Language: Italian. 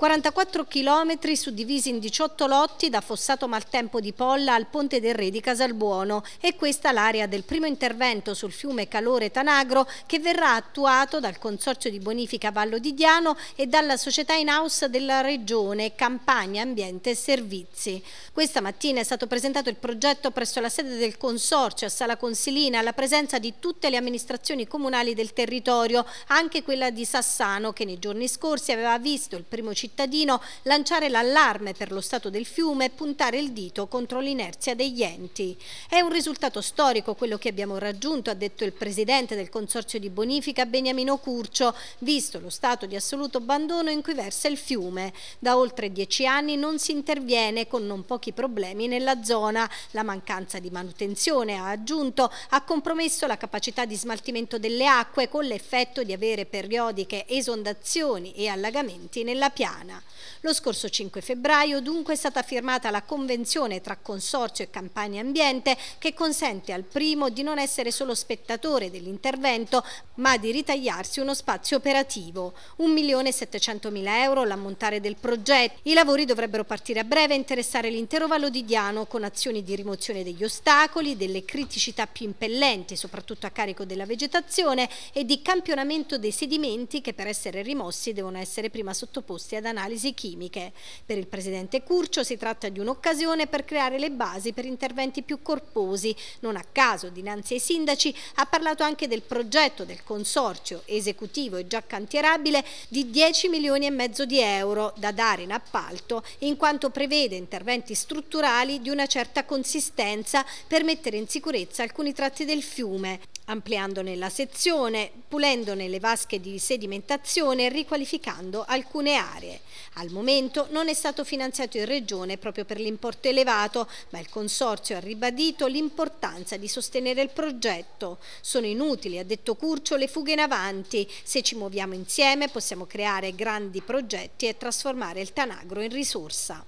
44 chilometri suddivisi in 18 lotti da Fossato Maltempo di Polla al Ponte del Re di Casalbuono e questa l'area del primo intervento sul fiume Calore Tanagro che verrà attuato dal Consorzio di Bonifica Vallo di Diano e dalla società in house della Regione Campagna Ambiente e Servizi. Questa mattina è stato presentato il progetto presso la sede del Consorzio a Sala Consilina alla presenza di tutte le amministrazioni comunali del territorio, anche quella di Sassano che nei giorni scorsi aveva visto il primo cittadino cittadino, lanciare l'allarme per lo stato del fiume e puntare il dito contro l'inerzia degli enti. È un risultato storico quello che abbiamo raggiunto, ha detto il presidente del Consorzio di Bonifica Beniamino Curcio, visto lo stato di assoluto abbandono in cui versa il fiume. Da oltre dieci anni non si interviene con non pochi problemi nella zona. La mancanza di manutenzione, ha aggiunto, ha compromesso la capacità di smaltimento delle acque con l'effetto di avere periodiche esondazioni e allagamenti nella piana italiana. Lo scorso 5 febbraio dunque è stata firmata la convenzione tra Consorzio e Campania Ambiente che consente al primo di non essere solo spettatore dell'intervento ma di ritagliarsi uno spazio operativo. 1.700.000 euro l'ammontare del progetto. I lavori dovrebbero partire a breve e interessare l'intero Vallo di Diano con azioni di rimozione degli ostacoli, delle criticità più impellenti soprattutto a carico della vegetazione e di campionamento dei sedimenti che per essere rimossi devono essere prima sottoposti ad analisi chimiche. Per il presidente Curcio si tratta di un'occasione per creare le basi per interventi più corposi. Non a caso, dinanzi ai sindaci, ha parlato anche del progetto del consorzio esecutivo e già cantierabile di 10 milioni e mezzo di euro da dare in appalto, in quanto prevede interventi strutturali di una certa consistenza per mettere in sicurezza alcuni tratti del fiume ampliandone la sezione, pulendone le vasche di sedimentazione e riqualificando alcune aree. Al momento non è stato finanziato in regione proprio per l'importo elevato, ma il Consorzio ha ribadito l'importanza di sostenere il progetto. Sono inutili, ha detto Curcio, le fughe in avanti. Se ci muoviamo insieme possiamo creare grandi progetti e trasformare il Tanagro in risorsa.